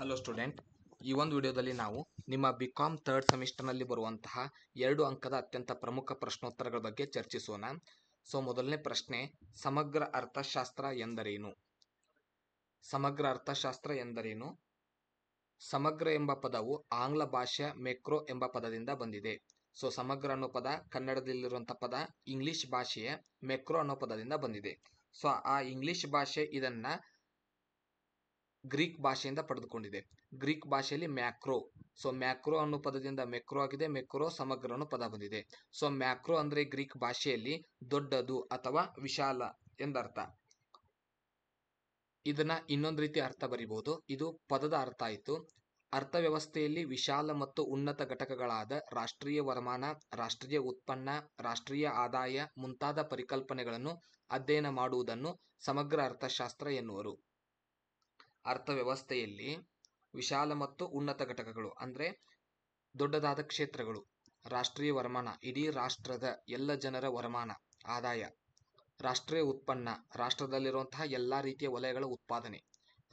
Hello student ಈ ಒಂದು ವಿಡಿಯೋದಲ್ಲಿ ನಾವು ನಿಮ್ಮ ಬಿ ಕಾಮ್ ಥರ್ಡ್ ಸೆಮಿಸ್ಟರ್ನಲ್ಲಿ ಬರುವಂತಹ ಎರಡು ಅಂಕದ ಅತ್ಯಂತ ಪ್ರಮುಖ ಪ್ರಶ್ನೋತ್ತರಗಳ ಬಗ್ಗೆ ಚರ್ಚಿಸೋಣ ಸೊ ಮೊದಲನೇ ಪ್ರಶ್ನೆ ಸಮಗ್ರ ಅರ್ಥಶಾಸ್ತ್ರ ಎಂದರೇನು ಸಮಗ್ರ ಅರ್ಥಶಾಸ್ತ್ರ ಎಂದರೇನು ಸಮಗ್ರ ಎಂಬ ಪದವು ಆಂಗ್ಲ ಭಾಷೆಯ ಮೆಕ್ರೋ ಎಂಬ ಪದದಿಂದ ಬಂದಿದೆ ಸೊ ಸಮಗ್ರ ಅನ್ನೋ ಪದ ಕನ್ನಡದಲ್ಲಿರುವಂಥ ಪದ ಇಂಗ್ಲಿಷ್ ಭಾಷೆಯ ಮೆಕ್ರೋ ಅನ್ನೋ ಪದದಿಂದ ಬಂದಿದೆ ಸೊ ಆ ಇಂಗ್ಲಿಷ್ ಭಾಷೆ ಇದನ್ನ ಗ್ರೀಕ್ ಭಾಷೆಯಿಂದ ಪಡೆದುಕೊಂಡಿದೆ ಗ್ರೀಕ್ ಭಾಷೆಯಲ್ಲಿ ಮ್ಯಾಕ್ರೋ ಸೊ ಮ್ಯಾಕ್ರೋ ಅನ್ನೋ ಪದದಿಂದ ಮೆಕ್ರೋ ಆಗಿದೆ ಮೆಕ್ರೋ ಸಮಗ್ರ ಅನ್ನೋ ಪದ ಬಂದಿದೆ ಸೊ ಮ್ಯಾಕ್ರೋ ಅಂದ್ರೆ ಗ್ರೀಕ್ ಭಾಷೆಯಲ್ಲಿ ದೊಡ್ಡದು ಅಥವಾ ವಿಶಾಲ ಎಂದರ್ಥ ಇದನ್ನ ಇನ್ನೊಂದು ರೀತಿ ಅರ್ಥ ಬರಿಬಹುದು ಇದು ಪದದ ಅರ್ಥ ಆಯಿತು ಅರ್ಥವ್ಯವಸ್ಥೆಯಲ್ಲಿ ವಿಶಾಲ ಮತ್ತು ಉನ್ನತ ಘಟಕಗಳಾದ ರಾಷ್ಟ್ರೀಯ ವರಮಾನ ರಾಷ್ಟ್ರೀಯ ಉತ್ಪನ್ನ ರಾಷ್ಟ್ರೀಯ ಆದಾಯ ಮುಂತಾದ ಪರಿಕಲ್ಪನೆಗಳನ್ನು ಅಧ್ಯಯನ ಮಾಡುವುದನ್ನು ಸಮಗ್ರ ಅರ್ಥಶಾಸ್ತ್ರ ಎನ್ನುವರು ಅರ್ಥವ್ಯವಸ್ಥೆಯಲ್ಲಿ ವಿಶಾಲ ಮತ್ತು ಉನ್ನತ ಘಟಕಗಳು ಅಂದರೆ ದೊಡ್ಡದಾದ ಕ್ಷೇತ್ರಗಳು ರಾಷ್ಟ್ರೀಯ ವರಮಾನ ಇಡೀ ರಾಷ್ಟ್ರದ ಎಲ್ಲ ಜನರ ವರಮಾನ ಆದಾಯ ರಾಷ್ಟ್ರೀಯ ಉತ್ಪನ್ನ ರಾಷ್ಟ್ರದಲ್ಲಿರುವಂತಹ ಎಲ್ಲ ರೀತಿಯ ವಲಯಗಳ ಉತ್ಪಾದನೆ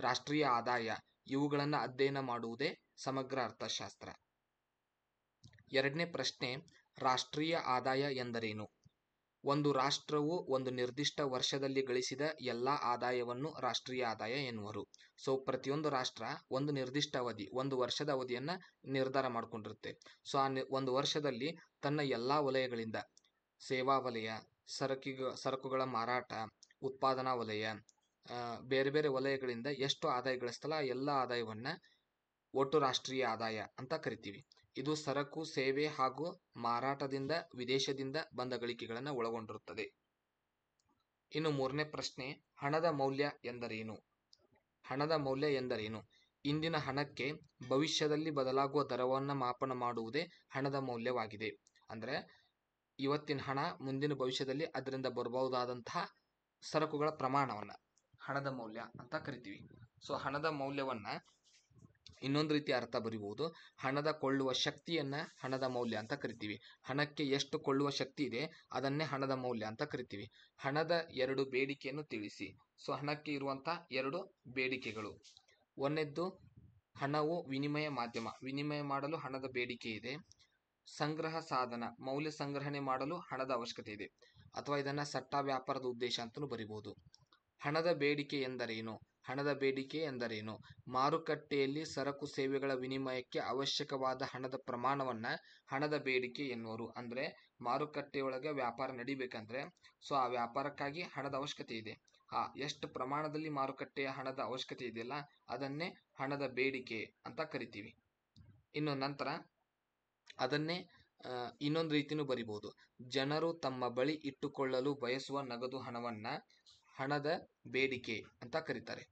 ರಾಷ್ಟ್ರೀಯ ಆದಾಯ ಇವುಗಳನ್ನು ಅಧ್ಯಯನ ಮಾಡುವುದೇ ಸಮಗ್ರ ಅರ್ಥಶಾಸ್ತ್ರ ಎರಡನೇ ಪ್ರಶ್ನೆ ರಾಷ್ಟ್ರೀಯ ಆದಾಯ ಎಂದರೇನು ಒಂದು ರಾಷ್ಟ್ರವು ಒಂದು ನಿರ್ದಿಷ್ಟ ವರ್ಷದಲ್ಲಿ ಗಳಿಸಿದ ಎಲ್ಲ ಆದಾಯವನ್ನು ರಾಷ್ಟ್ರೀಯ ಆದಾಯ ಎನ್ನುವರು ಸೊ ಪ್ರತಿಯೊಂದು ರಾಷ್ಟ್ರ ಒಂದು ನಿರ್ದಿಷ್ಟ ಅವಧಿ ಒಂದು ವರ್ಷದ ಅವಧಿಯನ್ನು ನಿರ್ಧಾರ ಮಾಡಿಕೊಂಡಿರುತ್ತೆ ಸೊ ಆ ಒಂದು ವರ್ಷದಲ್ಲಿ ತನ್ನ ಎಲ್ಲಾ ವಲಯಗಳಿಂದ ಸೇವಾ ವಲಯ ಸರಕಿಗ ಸರಕುಗಳ ಮಾರಾಟ ಉತ್ಪಾದನಾ ವಲಯ ಬೇರೆ ಬೇರೆ ವಲಯಗಳಿಂದ ಎಷ್ಟು ಆದಾಯ ಗಳಿಸ್ತಲ್ಲ ಎಲ್ಲ ಆದಾಯವನ್ನ ಒಟ್ಟು ರಾಷ್ಟ್ರೀಯ ಆದಾಯ ಅಂತ ಕರಿತೀವಿ ಇದು ಸರಕು ಸೇವೆ ಹಾಗೂ ಮಾರಾಟದಿಂದ ವಿದೇಶದಿಂದ ಬಂದ ಗಳಿಕೆಗಳನ್ನ ಒಳಗೊಂಡಿರುತ್ತದೆ ಇನ್ನು ಮೂರನೇ ಪ್ರಶ್ನೆ ಹಣದ ಮೌಲ್ಯ ಎಂದರೇನು ಹಣದ ಮೌಲ್ಯ ಎಂದರೇನು ಇಂದಿನ ಹಣಕ್ಕೆ ಭವಿಷ್ಯದಲ್ಲಿ ಬದಲಾಗುವ ದರವನ್ನು ಮಾಪನ ಮಾಡುವುದೇ ಹಣದ ಮೌಲ್ಯವಾಗಿದೆ ಅಂದರೆ ಇವತ್ತಿನ ಹಣ ಮುಂದಿನ ಭವಿಷ್ಯದಲ್ಲಿ ಅದರಿಂದ ಬರಬಹುದಾದಂತಹ ಸರಕುಗಳ ಪ್ರಮಾಣವನ್ನು ಹಣದ ಮೌಲ್ಯ ಅಂತ ಕರಿತೀವಿ ಸೊ ಹಣದ ಮೌಲ್ಯವನ್ನ ಇನ್ನೊಂದು ರೀತಿ ಅರ್ಥ ಬರಿಬಹುದು ಹಣದ ಕೊಳ್ಳುವ ಶಕ್ತಿಯನ್ನು ಹಣದ ಮೌಲ್ಯ ಅಂತ ಕರಿತೀವಿ ಹಣಕ್ಕೆ ಎಷ್ಟು ಕೊಳ್ಳುವ ಶಕ್ತಿ ಇದೆ ಅದನ್ನೇ ಹಣದ ಮೌಲ್ಯ ಅಂತ ಕರಿತೀವಿ ಹಣದ ಎರಡು ಬೇಡಿಕೆಯನ್ನು ತಿಳಿಸಿ ಸೊ ಹಣಕ್ಕೆ ಇರುವಂತಹ ಎರಡು ಬೇಡಿಕೆಗಳು ಒಂದೆದ್ದು ಹಣವು ವಿನಿಮಯ ಮಾಧ್ಯಮ ವಿನಿಮಯ ಮಾಡಲು ಹಣದ ಬೇಡಿಕೆ ಇದೆ ಸಂಗ್ರಹ ಸಾಧನ ಮೌಲ್ಯ ಸಂಗ್ರಹಣೆ ಮಾಡಲು ಹಣದ ಅವಶ್ಯಕತೆ ಇದೆ ಅಥವಾ ಇದನ್ನ ಸಟ್ಟ ವ್ಯಾಪಾರದ ಉದ್ದೇಶ ಅಂತಲೂ ಬರಿಬಹುದು ಹಣದ ಬೇಡಿಕೆ ಎಂದರೇನು ಹಣದ ಬೇಡಿಕೆ ಎಂದರೇನು? ಮಾರುಕಟ್ಟೆಯಲ್ಲಿ ಸರಕು ಸೇವೆಗಳ ವಿನಿಮಯಕ್ಕೆ ಅವಶ್ಯಕವಾದ ಹಣದ ಪ್ರಮಾಣವನ್ನ ಹಣದ ಬೇಡಿಕೆ ಎನ್ನುವರು. ಅಂದ್ರೆ ಮಾರುಕಟ್ಟೆಯೊಳಗೆ ವ್ಯಾಪಾರ ನಡಿಬೇಕಂದ್ರೆ ಸೊ ಆ ವ್ಯಾಪಾರಕ್ಕಾಗಿ ಹಣದ ಅವಶ್ಯಕತೆ ಇದೆ. ಆ ಎಷ್ಟು ಪ್ರಮಾಣದಲ್ಲಿ ಮಾರುಕಟ್ಟೆಯ ಹಣದ ಅವಶ್ಯಕತೆ ಇದೆಯಲ್ಲ ಅದನ್ನೇ ಹಣದ ಬೇಡಿಕೆ ಅಂತ ಕರಿತೀವಿ. ಇನ್ನು ನಂತರ ಅದನ್ನೇ ಇನ್ನೊಂದು ರೀತಿನೂ ಬರಿಬಹುದು ಜನರು ತಮ್ಮ ಬಳಿ ಇಟ್ಟುಕೊಳ್ಳಲು ಬಯಸುವ ನಗದು ಹಣವನ್ನ ಹಣದ ಬೇಡಿಕೆ ಅಂತ ಕರೀತಾರೆ.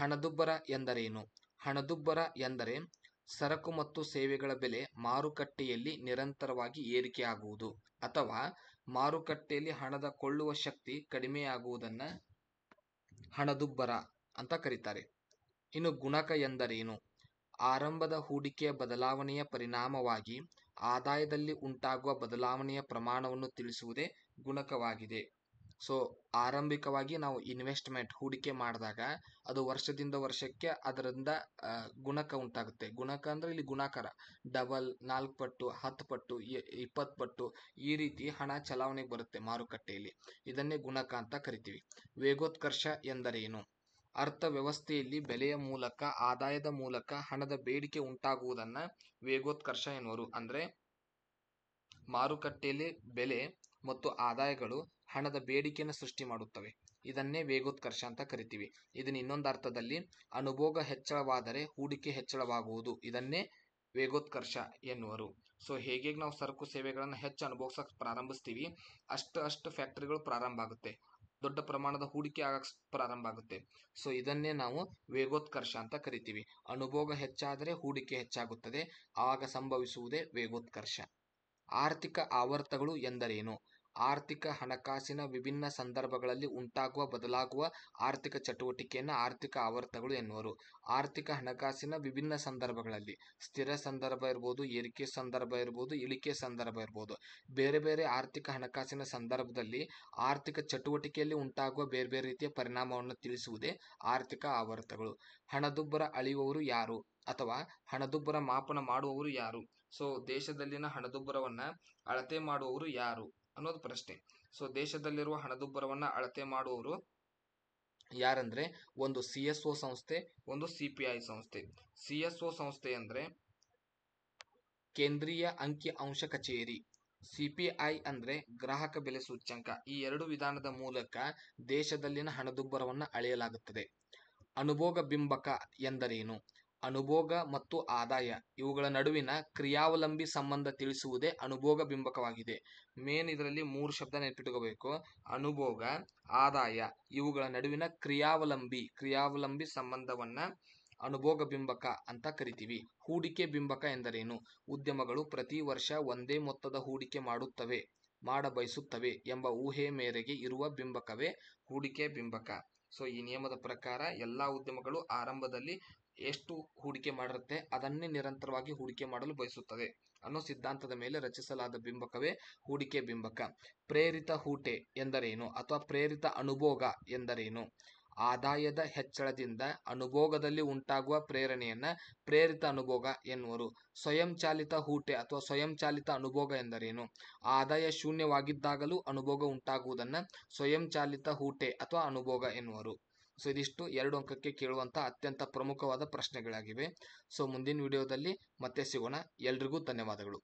ಹಣದುಬ್ಬರ ಎಂದರೇನು? ಹಣದುಬ್ಬರ ಎಂದರೆ ಸರಕು ಮತ್ತು ಸೇವೆಗಳ ಬೆಲೆ ಮಾರುಕಟ್ಟೆಯಲ್ಲಿ ನಿರಂತರವಾಗಿ ಏರಿಕೆಯಾಗುವುದು ಅಥವಾ ಮಾರುಕಟ್ಟೆಯಲ್ಲಿ ಹಣದ ಕೊಳ್ಳುವ ಶಕ್ತಿ ಕಡಿಮೆಯಾಗುವುದನ್ನ ಹಣದುಬ್ಬರ ಅಂತ ಕರೀತಾರೆ. ಇನ್ನು ಗುಣಕ ಎಂದರೇನು? ಆರಂಭದ ಹೂಡಿಕೆಯ ಬದಲಾವಣೆಯ ಪರಿಣಾಮವಾಗಿ ಆದಾಯದಲ್ಲಿ ಉಂಟಾಗುವ ಬದಲಾವಣೆಯ ಪ್ರಮಾಣವನ್ನು ತಿಳಿಸುವುದೇ ಗುಣಕವಾಗಿದೆ. ಸೊ ಆರಂಭಿಕವಾಗಿ ನಾವು ಇನ್ವೆಸ್ಟ್ಮೆಂಟ್ ಹೂಡಿಕೆ ಮಾಡಿದಾಗ ಅದು ವರ್ಷದಿಂದ ವರ್ಷಕ್ಕೆ ಅದರಿಂದ ಗುಣಕ ಉಂಟಾಗುತ್ತೆ ಗುಣಕ ಅಂದ್ರೆ ಇಲ್ಲಿ ಗುಣಾಕಾರ ಡಬಲ್ ನಾಲ್ಕು ಪಟ್ಟು ಹತ್ತು ಪಟ್ಟು ಇಪ್ಪತ್ತು ಪಟ್ಟು ಈ ರೀತಿ ಹಣ ಚಲಾವಣೆಗೆ ಬರುತ್ತೆ ಮಾರುಕಟ್ಟೆಯಲ್ಲಿ ಇದನ್ನೇ ಗುಣಕ ಅಂತ ಕರಿತೀವಿ ವೇಗೋತ್ಕರ್ಷ ಎಂದರೇನು ಅರ್ಥವ್ಯವಸ್ಥೆಯಲ್ಲಿ ಬೆಲೆಯ ಮೂಲಕ ಆದಾಯದ ಮೂಲಕ ಹಣದ ಬೇಡಿಕೆ ಉಂಟಾಗುವುದನ್ನು ವೇಗೋತ್ಕರ್ಷ ಎನ್ನುವರು ಅಂದರೆ ಮಾರುಕಟ್ಟೆಯಲ್ಲಿ ಬೆಲೆ ಮತ್ತು ಆದಾಯಗಳು ಹಣದ ಬೇಡಿಕೆಯನ್ನು ಸೃಷ್ಟಿ ಮಾಡುತ್ತವೆ ಇದನ್ನೇ ವೇಗೋತ್ಕರ್ಷ ಅಂತ ಕರಿತೀವಿ ಇದನ್ನ ಇನ್ನೊಂದು ಅರ್ಥದಲ್ಲಿ ಅನುಭೋಗ ಹೆಚ್ಚಳವಾದರೆ ಹೂಡಿಕೆ ಹೆಚ್ಚಳವಾಗುವುದು ಇದನ್ನೇ ವೇಗೋತ್ಕರ್ಷ ಎನ್ನುವರು ಸೊ ಹೇಗೆ ನಾವು ಸರಕು ಸೇವೆಗಳನ್ನು ಹೆಚ್ಚು ಅನುಭವಿಸಕ್ ಪ್ರಾರಂಭಿಸ್ತೀವಿ ಅಷ್ಟು ಅಷ್ಟು ಫ್ಯಾಕ್ಟರಿಗಳು ಪ್ರಾರಂಭ ಆಗುತ್ತೆ ದೊಡ್ಡ ಪ್ರಮಾಣದ ಹೂಡಿಕೆ ಆಗಕ್ಕೆ ಪ್ರಾರಂಭ ಆಗುತ್ತೆ ಸೊ ಇದನ್ನೇ ನಾವು ವೇಗೋತ್ಕರ್ಷ ಅಂತ ಕರಿತೀವಿ ಅನುಭೋಗ ಹೆಚ್ಚಾದರೆ ಹೂಡಿಕೆ ಹೆಚ್ಚಾಗುತ್ತದೆ ಆವಾಗ ಸಂಭವಿಸುವುದೇ ವೇಗೋತ್ಕರ್ಷ ಆರ್ಥಿಕ ಆವರ್ತಗಳು ಎಂದರೇನು ಆರ್ಥಿಕ ಹಣಕಾಸಿನ ವಿಭಿನ್ನ ಸಂದರ್ಭಗಳಲ್ಲಿ ಉಂಟಾಗುವ ಬದಲಾಗುವ ಆರ್ಥಿಕ ಚಟುವಟಿಕೆಯನ್ನ ಆರ್ಥಿಕ ಆವರ್ತಗಳು ಎನ್ನುವರು ಆರ್ಥಿಕ ಹಣಕಾಸಿನ ವಿಭಿನ್ನ ಸಂದರ್ಭಗಳಲ್ಲಿ ಸ್ಥಿರ ಸಂದರ್ಭ ಇರ್ಬೋದು ಏರಿಕೆ ಸಂದರ್ಭ ಇರ್ಬೋದು ಇಳಿಕೆ ಸಂದರ್ಭ ಇರ್ಬೋದು ಬೇರೆ ಬೇರೆ ಆರ್ಥಿಕ ಹಣಕಾಸಿನ ಸಂದರ್ಭದಲ್ಲಿ ಆರ್ಥಿಕ ಚಟುವಟಿಕೆಯಲ್ಲಿ ಉಂಟಾಗುವ ಬೇರೆ ಬೇರೆ ರೀತಿಯ ಪರಿಣಾಮವನ್ನು ತಿಳಿಸುವುದೇ ಆರ್ಥಿಕ ಆವರ್ತಗಳು ಹಣದುಬ್ಬರ ಅಳೆಯುವವರು ಯಾರು ಅಥವಾ ಹಣದುಬ್ಬರ ಮಾಪನ ಮಾಡುವವರು ಯಾರು ಸೊ ದೇಶದಲ್ಲಿನ ಹಣದುಬ್ಬರವನ್ನು ಅಳತೆ ಮಾಡುವವರು ಯಾರು ಅನ್ನೋದು ಪ್ರಶ್ನೆ ಸೊ ದೇಶದಲ್ಲಿರುವ ಹಣದುಬ್ಬರವನ್ನ ಅಳತೆ ಮಾಡುವವರು ಯಾರಂದ್ರೆ ಒಂದು ಸಿ ಎಸ್ ಸಂಸ್ಥೆ ಒಂದು ಸಿ ಸಂಸ್ಥೆ ಸಿ ಎಸ್ ಒ ಸಂಸ್ಥೆ ಅಂದ್ರೆ ಕೇಂದ್ರೀಯ ಅಂಕಿ ಅಂಶ ಕಚೇರಿ ಸಿ ಪಿ ಐ ಗ್ರಾಹಕ ಬೆಲೆ ಸೂಚ್ಯಂಕ ಈ ಎರಡು ವಿಧಾನದ ಮೂಲಕ ದೇಶದಲ್ಲಿನ ಹಣದುಬ್ಬರವನ್ನು ಅಳೆಯಲಾಗುತ್ತದೆ ಅನುಭೋಗ ಬಿಂಬಕ ಎಂದರೇನು ಅನುಭೋಗ ಮತ್ತು ಆದಾಯ ಇವುಗಳ ನಡುವಿನ ಕ್ರಿಯಾವಲಂಬಿ ಸಂಬಂಧ ತಿಳಿಸುವುದೇ ಅನುಭೋಗ ಬಿಂಬಕವಾಗಿದೆ ಮೇನ್ ಇದರಲ್ಲಿ ಮೂರು ಶಬ್ದ ನೆನಪಿಟ್ಕೋಬೇಕು ಅನುಭೋಗ ಆದಾಯ ಇವುಗಳ ನಡುವಿನ ಕ್ರಿಯಾವಲಂಬಿ ಕ್ರಿಯಾವಲಂಬಿ ಸಂಬಂಧವನ್ನ ಅನುಭೋಗ ಬಿಂಬಕ ಅಂತ ಕರಿತೀವಿ ಹೂಡಿಕೆ ಬಿಂಬಕ ಎಂದರೇನು ಉದ್ಯಮಗಳು ಪ್ರತಿ ವರ್ಷ ಒಂದೇ ಮೊತ್ತದ ಹೂಡಿಕೆ ಮಾಡುತ್ತವೆ ಮಾಡಬಯಸುತ್ತವೆ ಎಂಬ ಊಹೆ ಮೇರೆಗೆ ಇರುವ ಬಿಂಬಕವೇ ಹೂಡಿಕೆ ಬಿಂಬಕ ಸೊ ಈ ನಿಯಮದ ಪ್ರಕಾರ ಎಲ್ಲ ಉದ್ಯಮಗಳು ಆರಂಭದಲ್ಲಿ ಎಷ್ಟು ಹೂಡಿಕೆ ಮಾಡಿರುತ್ತೆ ಅದನ್ನೇ ನಿರಂತರವಾಗಿ ಹೂಡಿಕೆ ಮಾಡಲು ಬಯಸುತ್ತದೆ ಅನ್ನೋ ಸಿದ್ಧಾಂತದ ಮೇಲೆ ರಚಿಸಲಾದ ಬಿಂಬಕವೇ ಹೂಡಿಕೆ ಬಿಂಬಕ ಪ್ರೇರಿತ ಹೂಟೆ ಎಂದರೇನು ಅಥವಾ ಪ್ರೇರಿತ ಅನುಭೋಗ ಎಂದರೇನು ಆದಾಯದ ಹೆಚ್ಚಳದಿಂದ ಅನುಭೋಗದಲ್ಲಿ ಉಂಟಾಗುವ ಪ್ರೇರಣೆಯನ್ನ ಪ್ರೇರಿತ ಅನುಭೋಗ ಎನ್ನುವರು ಸ್ವಯಂಚಾಲಿತ ಹೂಟೆ ಅಥವಾ ಸ್ವಯಂಚಾಲಿತ ಅನುಭೋಗ ಎಂದರೇನು ಆದಾಯ ಶೂನ್ಯವಾಗಿದ್ದಾಗಲೂ ಅನುಭೋಗ ಉಂಟಾಗುವುದನ್ನು ಸ್ವಯಂಚಾಲಿತ ಹೂಟೆ ಅಥವಾ ಅನುಭೋಗ ಎನ್ನುವರು ಸೊ ಇದಿಷ್ಟು ಎರಡು ಅಂಕಕ್ಕೆ ಕೇಳುವಂತಹ ಅತ್ಯಂತ ಪ್ರಮುಖವಾದ ಪ್ರಶ್ನೆಗಳಾಗಿವೆ ಸೊ ಮುಂದಿನ ವಿಡಿಯೋದಲ್ಲಿ ಮತ್ತೆ ಸಿಗೋಣ ಎಲ್ರಿಗೂ ಧನ್ಯವಾದಗಳು